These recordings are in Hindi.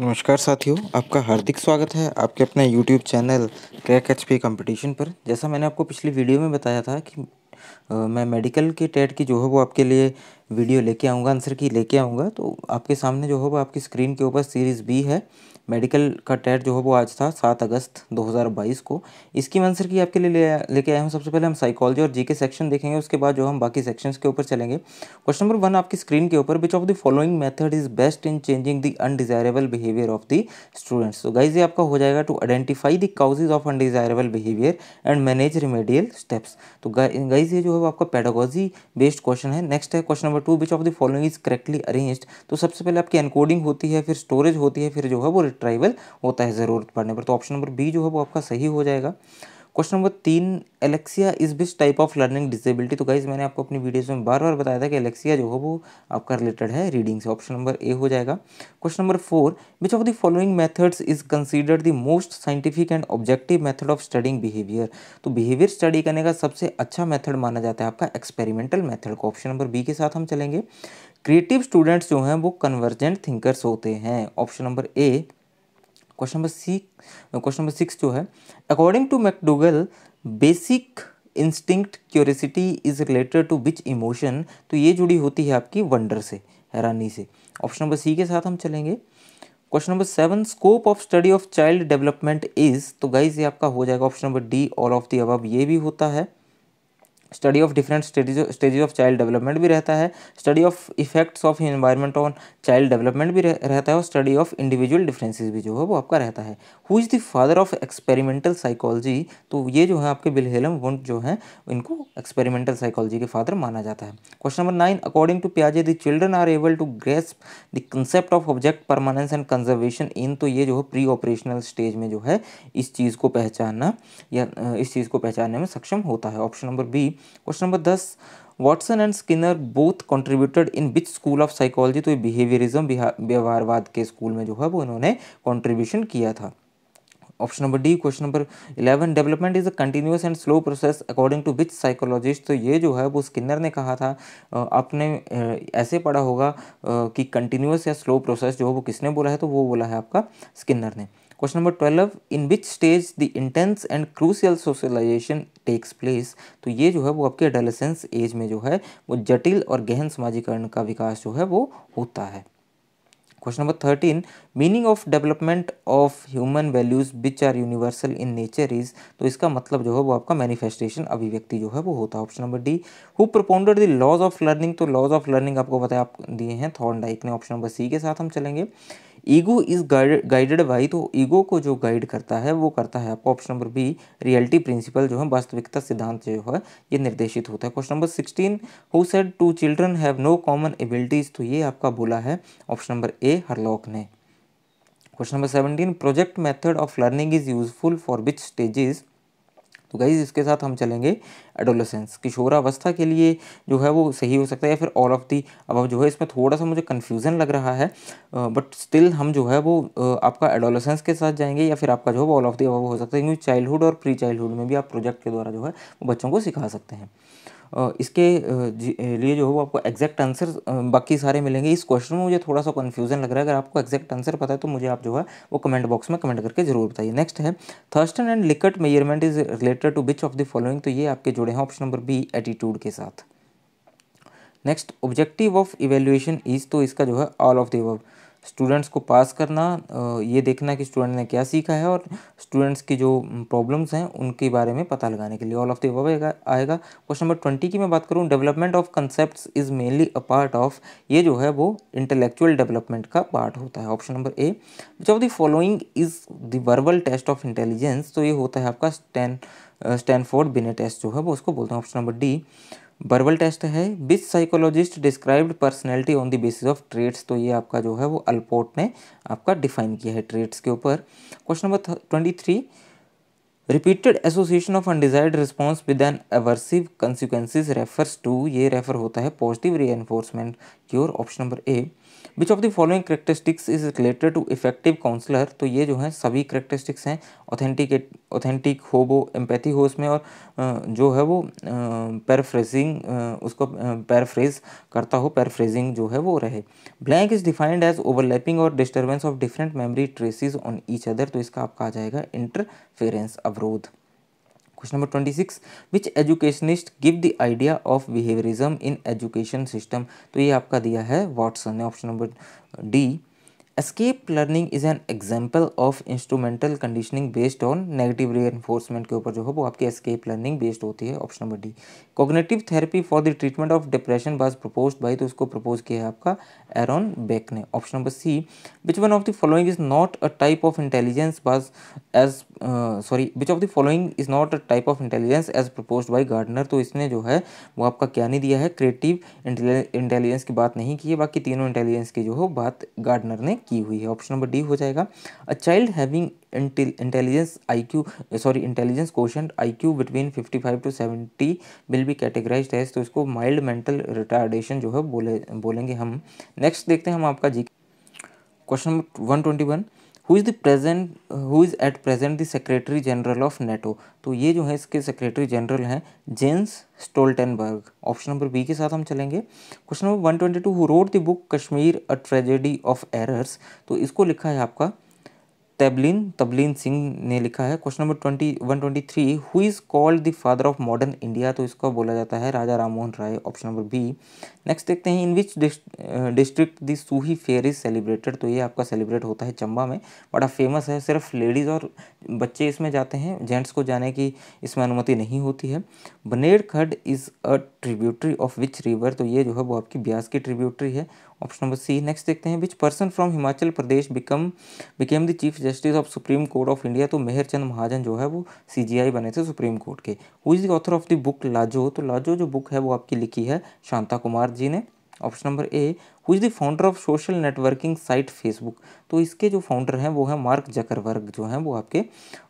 नमस्कार साथियों आपका हार्दिक स्वागत है आपके अपने YouTube channel crack H P competition पर जैसा मैंने आपको पिछली वीडियो में बताया था कि आ, मैं मेडिकल के टेट की जो है वो आपके लिए वीडियो लेके आऊँगा आंसर की लेके आऊँगा तो आपके सामने जो है वो आपकी स्क्रीन के ऊपर सीरीज़ बी है मेडिकल का टेट जो है वो आज था सात अगस्त 2022 को इसकी आंसर की आपके लिए लेके आए हम सबसे पहले हम साइकोलॉजी और जीके सेक्शन देखेंगे उसके बाद जो हम बाकी सेक्शंस के ऊपर चलेंगे क्वेश्चन नंबर वन आपकी स्क्रीन के ऊपर which of the following method is best in changing the undesirable behaviour of the students तो गाइज ये आपका हो जाएगा to identify the causes of undesirable behaviour and manage remedial steps तो गाइज ये जो है वो आपका पेडागोजी बेस्ड क्वेश्चन है नेक्स्ट है question number two which of the following is correctly arranged तो सबसे पहले आपकी एनकोडिंग होती है फिर स्टोरेज होती है फिर जो है वो ट्राइवल होता है ज़रूरत पड़ने पर तो ऑप्शन नंबर बी जो है वो आपका सही हो जाएगा क्वेश्चन नंबर तीन alexia is this type of learning disability तो गाइज मैंने आपको अपनी वीडियोस में बार बार बताया था कि एलेक्सिया जो है वो आपका रिलेटेड है रीडिंग से ऑप्शन नंबर ए हो जाएगा question number four which of the following methods is considered the most scientific and objective method of studying behaviour तो बिहेवियर स्टडी करने का सबसे अच्छा मैथड माना जाता है आपका एक्सपेरिमेंटल मैथड को ऑप्शन नंबर बी के साथ हम चलेंगे क्रिएटिव स्टूडेंट्स जो हैं वो कन्वर्जेंट थिंकर्स होते हैं option number A question number six question number six जो है according to McDougall basic instinct curiosity is related to which emotion तो ये जुड़ी होती है आपकी वंडर से हैरानी से ऑप्शन नंबर सी के साथ हम चलेंगे question number seven scope of study of child development is तो गाइज ये आपका हो जाएगा option number D all of the अब ये भी होता है study of different stages of child development भी रहता है study of effects of environment on child development भी रहता है और स्टडी ऑफ इंडिविजुअल डिफरेंसेस भी जो है वो आपका रहता है who is the father of experimental psychology तो ये जो है आपके बिलहेलम वुंट जो है इनको एक्सपेरिमेंटल साइकोलॉजी के फादर माना जाता है question number nine according to प्याजे the children are able to grasp the concept of object permanence and conservation in तो ये जो है प्री ऑपरेशनल स्टेज में जो है इस चीज़ को पहचानना या इस चीज़ को पहचानने में सक्षम होता है option number B question number दस Watson and Skinner both contributed in which school of psychology तो ये बिहेवियरिज्म व्यवहारवाद के स्कूल में जो है वो इन्होंने कॉन्ट्रीब्यूशन किया था option number D question number eleven development is a continuous and slow process according to which psychologist तो ये जो है वो स्किनर ने कहा था आपने ऐसे पढ़ा होगा कि कंटिन्यूस या स्लो प्रोसेस जो है वो किसने बोला है तो वो बोला है आपका स्किनर ने question number twelve in which stage the intense and crucial socialisation takes place तो ये जो है वो आपके एडलसेंस एज में जो है वो जटिल और गहन समाजीकरण का विकास जो है वो होता है question number thirteen meaning of development of human values which are universal in nature is तो इसका मतलब जो है वो आपका मैनिफेस्टेशन अभिव्यक्ति जो है वो होता है option number D who propounder the laws of learning तो लॉज ऑफ लर्निंग आपको बताया आप दिए हैं थॉर्न डाइक ने ऑप्शन नंबर सी के साथ हम चलेंगे ईगो इज गाइडेड बाई तो ईगो को जो गाइड करता है वो करता है आपको option number B reality principle जो है वास्तविकता सिद्धांत जो है ये निर्देशित होता है question number sixteen who said to children have no common abilities तो ये आपका बोला है ऑप्शन नंबर ए हरलॉक ने question number seventeen project method of learning is useful for which stages तो गाइज इसके साथ हम चलेंगे एडोलसेंस किशोरावस्था के लिए जो है वो सही हो सकता है या फिर ऑल ऑफ दी अब जो है इसमें थोड़ा सा मुझे कन्फ्यूज़न लग रहा है बट स्टिल हम जो है वो आपका एडोलसेंस के साथ जाएंगे या फिर आपका जो है वो ऑल ऑफ दी अब हो सकता है क्योंकि चाइल्डहुड और प्री चाइल्डहुड में भी आप प्रोजेक्ट के द्वारा जो है वो बच्चों को सिखा सकते हैं इसके लिए जो है वो आपको एग्जैक्ट आंसर बाकी सारे मिलेंगे इस क्वेश्चन में मुझे थोड़ा सा कन्फ्यूजन लग रहा है अगर आपको एग्जैक्ट आंसर पता है तो मुझे आप जो है वो कमेंट बॉक्स में कमेंट करके जरूर बताइए नेक्स्ट है Thurstone and Likert measurement is related to which of the following तो ये आपके जुड़े हैं ऑप्शन नंबर बी एटीट्यूड के साथ next objective of evaluation is तो इसका जो है ऑल ऑफ द अब स्टूडेंट्स को पास करना ये देखना कि स्टूडेंट ने क्या सीखा है और स्टूडेंट्स की जो प्रॉब्लम्स हैं उनके बारे में पता लगाने के लिए ऑल ऑफ द आएगा क्वेश्चन नंबर ट्वेंटी की मैं बात करूँ development of concept is mainly a part of ये जो है वो इंटेलेक्चुअल डेवलपमेंट का पार्ट होता है option number A which of the following is the verbal test of intelligence तो ये होता है आपका स्टैन स्टैनफोर्ड बिने टेस्ट जो है वो उसको बोलते हैं option number D verbal test है which psychologist described personality on the basis of traits तो ये आपका जो है वो अल्पोर्ट ने आपका डिफाइन किया है ट्रेड्स के ऊपर question number twenty three repeated association of undesired response with an aversive consequences refers to ये रेफर होता है पॉजिटिव री एनफोर्समेंट की ओर option number A which of the following characteristics is related to effective counsellor तो ये जो है सभी करेक्टरिस्टिक्स हैं ऑथेंटिकेट ऑथेंटिक हो वो एम्पैथी हो उसमें और जो है वो पैरफ्रेजिंग उसको पैराफ्रेज करता हो पैरफ्रेजिंग जो है वो रहे blank is defined as overlapping और disturbance of different memory traces on each other तो इसका आपका आ जाएगा इंटरफेरेंस अवरोध question number twenty six which educationist give the idea of behaviourism in education system तो ये आपका दिया है वाट्सन ने option number D learning is an example of instrumental conditioning based on negative negative reinforcement के ऊपर जो है वो आपकी escape लर्निंग बेस्ड होती है option number D cognitive therapy for the treatment of depression was propose by तो उसको प्रपोज किया है आपका एरॉन बेक ने option number C which one of the following is not a type of intelligence was as sorry which of the following is not a type of intelligence as propose by Gardner तो इसने जो है वो आपका क्या नहीं दिया है क्रिएटिव इंटेलिजेंस की बात नहीं की है बाकी तीनों इंटेलिजेंस की जो हो बात गार्डनर ने की हुई है ऑप्शन नंबर डी हो जाएगा a child having intelligence I Q sorry intelligence question I Q between fifty five to seventy will be categorise है तो इसको माइल्ड मेंटल रिटार्डेशन जो है बोले बोलेंगे हम नेक्स्ट देखते हैं हम आपका जी question number one twenty one who is the present who is at present the secretary general of NATO तो ये जो है इसके सेक्रेटरी जनरल हैं Jens Stoltenberg option number B के साथ हम चलेंगे question number one twenty two who wrote the book Kashmir a tragedy of errors तो इसको लिखा है आपका तबलिन तबलिन सिंह ने लिखा है question number twenty one twenty three who is called the father of modern India तो इसको बोला जाता है Raja Rammohan Roy option number B next देखते हैं in which district the Suhi fair is celebrated तो ये आपका सेलिब्रेट होता है चंबा में बड़ा फेमस है सिर्फ लेडीज़ और बच्चे इसमें जाते हैं जेंट्स को जाने की इसमें अनुमति नहीं होती है Baner Khad is a tributary of which river तो ये जो है वो आपकी ब्यास की ट्रिब्यूटरी है ऑप्शन नंबर सी नेक्स्ट देखते हैं which person from Himachal Pradesh become became the chief justice of supreme court of India तो मेहर चंद महाजन जो है वो सीजीआई बने थे सुप्रीम कोर्ट के who is the author of the book Lajo तो लाजो जो बुक है वो आपकी लिखी है शांता कुमार जी ने option number A who is the founder of social networking site Facebook तो इसके जो फाउंडर हैं वो है मार्क जकरवर्ग जो हैं वो आपके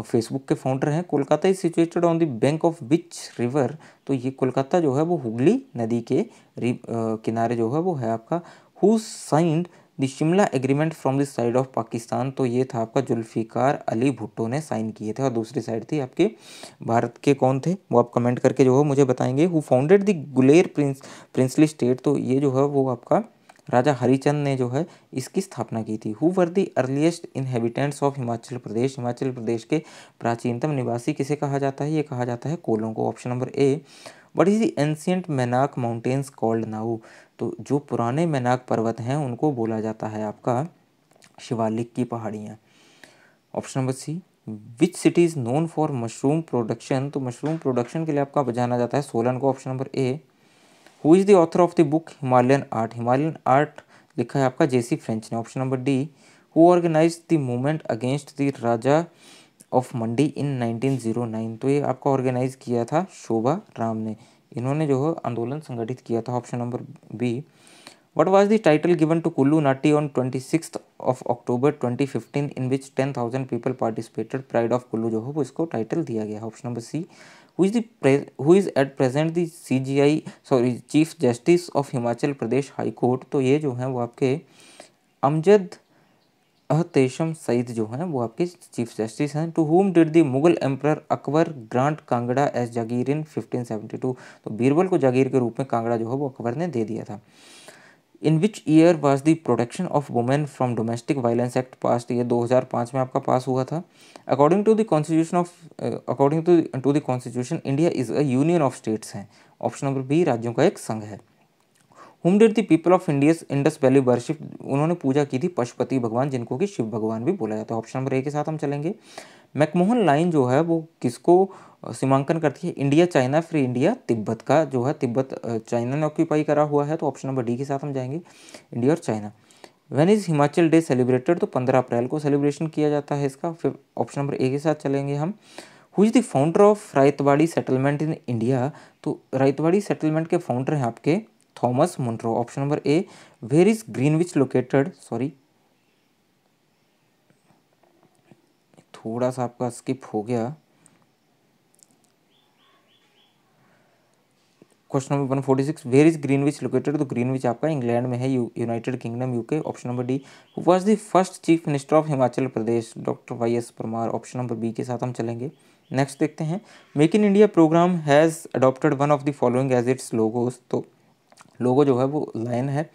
फेसबुक के फाउंडर हैं Kolkata is situated on the bank of which river तो ये कोलकाता जो है वो हुगली नदी के आ, किनारे जो है वो है आपका who signed the Shimla agreement from the side of Pakistan तो ये था आपका जुल्फ़िकार अली भुट्टो ने साइन किए थे और दूसरी साइड थी आपके भारत के कौन थे वो आप कमेंट करके जो है मुझे बताएंगे who founded the Guler prince princely state तो ये जो है वो आपका राजा हरिचंद ने जो है इसकी स्थापना की थी who were the earliest inhabitants of Himachal Pradesh Himachal Pradesh के प्राचीनतम निवासी किसे कहा जाता है ये कहा जाता है कोलों को option number A what is the ancient Mainak mountains called now तो जो पुराने मैनाक पर्वत हैं उनको बोला जाता है आपका शिवालिक की पहाड़ियाँ option number C which city is known for mushroom production तो मशरूम प्रोडक्शन के लिए आपका जाना जाता है सोलन को option number A who is the author of the book Himalayan art Himalayan art लिखा है आपका जेसी फ्रेंच ने option number D who organise the movement against the Raja of Mandi in 1909 तो ये आपका ऑर्गेनाइज किया था शोभा राम ने इन्होंने जो है आंदोलन संगठित किया था option number B what the title given to Kullu Nati on twenty six of October twenty fifteen in which ten thousand people participated pride of Kullu जो है वो इसको टाइटल दिया गया है option number C who is the who is at present the C J I sorry chief justice of Himachal Pradesh high court तो ये जो है वो आपके अमजद अहतेशम सईद जो हैं वो आपके चीफ जस्टिस हैं to whom did the Mughal emperor Akbar grant Kangra as jagir in 1572 तो बीरबल को जागीर के रूप में कांगड़ा जो है वो अकबर ने दे दिया था in which year was the protection of women from domestic violence act pass ये 2005 में आपका पास हुआ था according to the constitution of according to to the constitution India is a union of states हैं ऑप्शन नंबर बी राज्यों का एक संघ है whom did the people of India's Indus valley worship उन्होंने पूजा की थी पशुपति भगवान जिनको कि शिव भगवान भी बोला जाता है ऑप्शन नंबर ए के साथ हम चलेंगे मैकमोहन लाइन जो है वो किसको सीमांकन करती है इंडिया चाइना फिर इंडिया तिब्बत का जो है तिब्बत चाइना ने ऑक्यूपाई करा हुआ है तो ऑप्शन नंबर डी के साथ हम जाएंगे इंडिया और China when is Himachal day celebrated तो पंद्रह अप्रैल को सेलिब्रेशन किया जाता है इसका फिर ऑप्शन नंबर ए के साथ चलेंगे हम who is the founder of Ryotwari settlement in India तो रायतवाड़ी सेटलमेंट के फाउंडर हैं आपके Munro option number A where is green which located sorry थोड़ा सा आपका स्किप हो गया question number one forty six where is Greenwich located तो ग्रीनविच आपका इंग्लैंड में है United Kingdom UK option number D was the first chief minister of Himachal Pradesh doctor Y S Parmar option number B के साथ हम चलेंगे नेक्स्ट देखते हैं make in India programme has adopted one of the following as its logos तो लोगो जो है वो लाइन है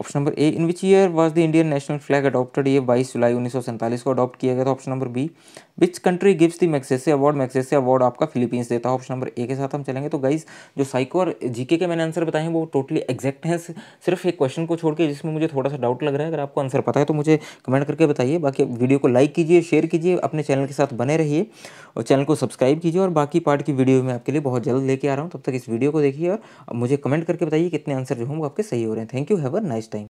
option number A in which year was the Indian national flag adopted ये बाईस जुलाई उन्नीस को अडॉप्ट किया गया था option number B which country gives the Magsaysay award Magsaysay award आपका फिलीपींस देता है ऑप्शन नंबर ए के साथ हम चलेंगे तो गाइज जो साइको और जीके के मैंने आंसर बताए हैं वो टोटली एक्जैक्ट हैं सिर्फ एक क्वेश्चन को छोड़ के जिसमें मुझे थोड़ा सा डाउट लग रहा है अगर आपको आंसर पता है तो मुझे कमेंट करके बताइए बाकी वीडियो को लाइक कीजिए शेयर कीजिए अपने चैनल के साथ बने रहिए और चैनल को सब्सक्राइब कीजिए और बाकी पार्ट की वीडियो मैं आपके लिए बहुत जल्द लेके आ रहा हूँ तब तक इस वीडियो को देखिए और मुझे कमेंट करके बताइए कितने आंसर जो होंगे आपके सही हो रहे हैं thank you have a nice Einstein